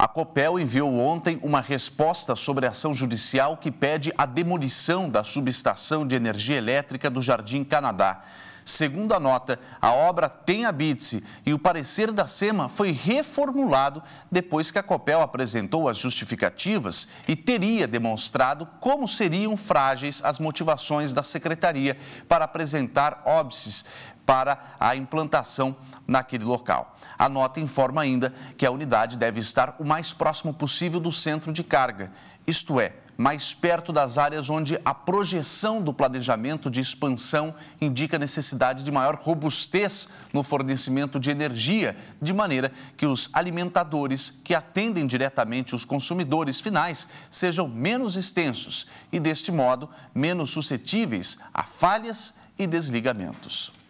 A COPEL enviou ontem uma resposta sobre a ação judicial que pede a demolição da subestação de energia elétrica do Jardim Canadá. Segundo a nota, a obra tem a BITSE e o parecer da SEMA foi reformulado depois que a COPEL apresentou as justificativas e teria demonstrado como seriam frágeis as motivações da secretaria para apresentar óbices para a implantação naquele local. A nota informa ainda que a unidade deve estar o mais próximo possível do centro de carga, isto é, mais perto das áreas onde a projeção do planejamento de expansão indica necessidade de maior robustez no fornecimento de energia, de maneira que os alimentadores que atendem diretamente os consumidores finais sejam menos extensos e, deste modo, menos suscetíveis a falhas e desligamentos.